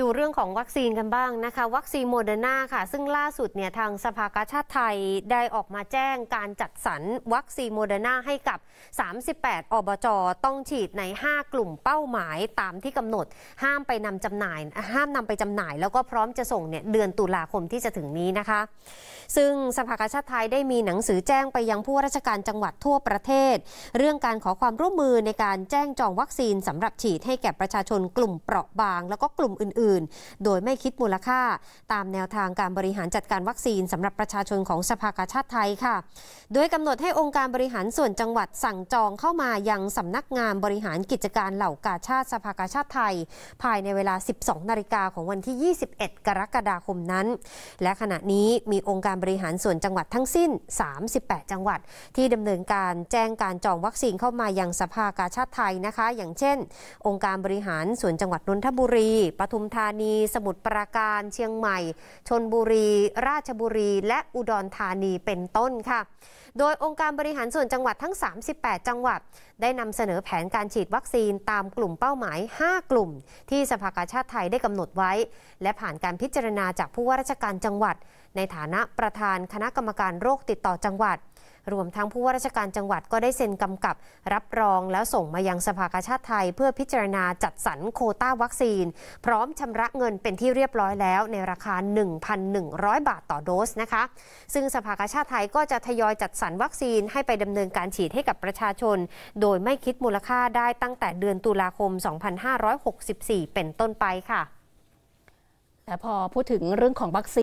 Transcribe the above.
ดูเรื่องของวัคซีนกันบ้างนะคะวัคซีนโมเดอร์นาค่ะซึ่งล่าสุดเนี่ยทางสภากาชาติไทยได้ออกมาแจ้งการจัดสรรวัคซีนโมเดอร์นาให้กับ 38 อบจ ต้องฉีดใน 5 กลุ่มเป้าหมายตามที่กำหนดห้ามไปนำจำหน่าย ห้ามนำไปจำหน่าย แล้วก็พร้อมจะส่งเนี่ยเดือนตุลาคมที่จะถึงนี้นะคะ ซึ่งสภากาชาติไทยได้มีหนังสือแจ้งไปยังผู้ราชการจังหวัดทั่วประเทศ เรื่องการขอความร่วมมือในการแจ้งจองวัคซีนสำหรับฉีดให้แก่ประชาชนกลุ่มเปราะบางแล้วก็กลุ่มอื่นอื่นโดยไม่คิดมูลค่าตามแนวทางการบริหารจัดการวัคซีนสำหรับประชาชนของสภากาชาติไทยค่ะ โดยกำหนดให้องค์การบริหารส่วนจังหวัดสั่งจองเข้ามายังสำนักงานบริหารกิจการเหล่ากาชาติสภากาชาติไทย ภายในเวลา 12 นาฬิกาของวันที่ 21 กรกฎาคมนั้น และขณะนี้มีองค์การบริหารส่วนจังหวัดทั้งสิ้น 38 จังหวัด ที่ดำเนินการแจ้งการจองวัคซีนเข้ามายังสภากาชาติไทยนะคะ อย่างเช่น องค์การบริหารส่วนจังหวัดนนทบุรี ปทุมธานีสมุทรปราการเชียงใหม่ ชนบุรี ราชบุรี และอุดรธานีเป็นต้นค่ะโดยองค์การบริหารส่วนจังหวัดทั้ง 38 จังหวัด ได้นำเสนอแผนการฉีดวัคซีนตามกลุ่มเป้าหมาย 5 กลุ่ม ที่สภากาชาติไทยได้กำหนดไว้ และผ่านการพิจารณาจากผู้ว่าราชการจังหวัด ในฐานะประธานคณะกรรมการโรคติดต่อจังหวัดรวมทั้งผู้ว่าราชการจังหวัดก็ได้เซ็นกำกับรับรองแล้วส่งมายังสภากาชาติไทยเพื่อพิจารณาจัดสรรโคต้าวัคซีน พร้อมชำระเงินเป็นที่เรียบร้อยแล้วในราคา 1,100 บาทต่อโดสนะคะ ซึ่งสภากาชาติไทยก็จะทยอยจัดสรรวัคซีนให้ไปดำเนินการฉีดให้กับประชาชน โดยไม่คิดมูลค่าได้ตั้งแต่เดือนตุลาคม 2564 เป็นต้นไปค่ะแต่พอพูดถึงเรื่องของวัคซีน